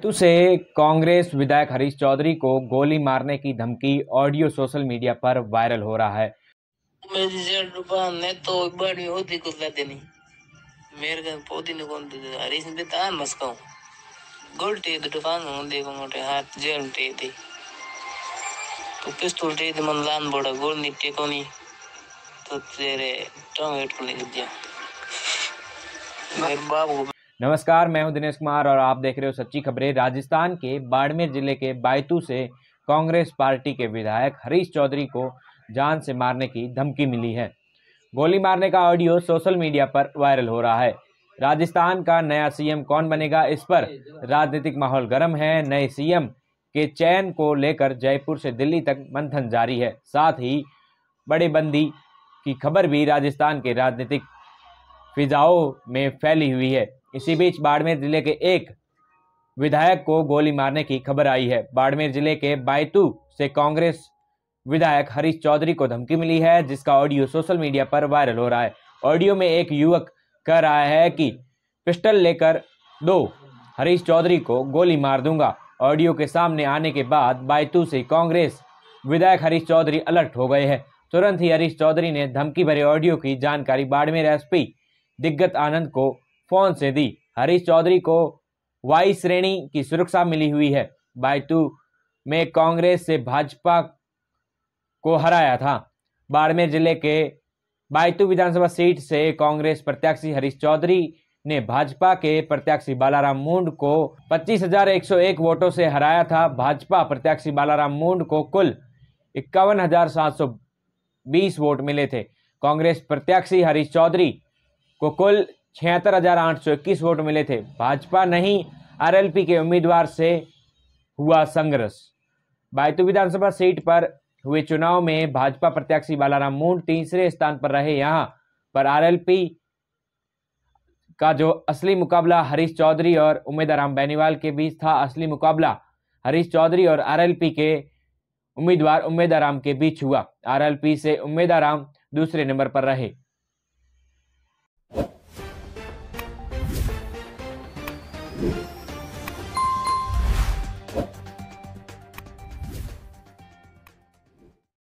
बैतू से कांग्रेस विधायक हरीश चौधरी को गोली मारने की धमकी ऑडियो सोशल मीडिया पर वायरल हो रहा है तो, तो, तो, तो तेरे टांग हेट को दिया मेरे बाप को नमस्कार मैं हूं दिनेश कुमार और आप देख रहे हो सच्ची खबरें राजस्थान के बाड़मेर जिले के बायतू से कांग्रेस पार्टी के विधायक हरीश चौधरी को जान से मारने की धमकी मिली है गोली मारने का ऑडियो सोशल मीडिया पर वायरल हो रहा है राजस्थान का नया सीएम कौन बनेगा इस पर राजनीतिक माहौल गर्म है नए सीएम के चयन को लेकर जयपुर से दिल्ली तक मंथन जारी है साथ ही बड़े बंदी की खबर भी राजस्थान के राजनीतिक फिजाओं में फैली हुई है इसी बीच बाड़मेर जिले के एक विधायक को गोली मारने की खबर आई है बाड़मेर जिले के बायतू से कांग्रेस विधायक हरीश चौधरी को धमकी मिली है जिसका ऑडियो सोशल मीडिया पर वायरल हो रहा है ऑडियो में एक युवक कह रहा है कि पिस्टल लेकर दो हरीश चौधरी को गोली मार दूंगा ऑडियो के सामने आने के बाद बायतू से कांग्रेस विधायक हरीश चौधरी अलर्ट हो गए हैं तुरंत ही हरीश चौधरी ने धमकी भरे ऑडियो की जानकारी बाड़मेर एसपी दिग्गत आनंद को फोन से दी हरीश चौधरी को वाई श्रेणी की सुरक्षा मिली हुई है बायतू में कांग्रेस से भाजपा को हराया था बाड़मेर जिले के बायतू विधानसभा सीट से कांग्रेस प्रत्याशी हरीश चौधरी ने भाजपा के प्रत्याशी बालाराम मुंड को 25,101 वोटों से हराया था भाजपा प्रत्याशी बालाराम मुंड को कुल इक्यावन वोट मिले थे कांग्रेस प्रत्याशी हरीश चौधरी को कुल छिहत्तर हजार आठ सौ इक्कीस वोट मिले थे भाजपा नहीं आरएलपी के उम्मीदवार से हुआ संघर्ष बायतू विधानसभा सीट पर हुए चुनाव में भाजपा प्रत्याशी बालाराम मून तीसरे स्थान पर रहे यहां पर आरएलपी का जो असली मुकाबला हरीश चौधरी और उमेदाराम बेनीवाल के बीच था असली मुकाबला हरीश चौधरी और आरएलपी के उम्मीदवार उम्मेदाराम के बीच हुआ आरएलपी से उम्मेदाराम दूसरे नंबर पर रहे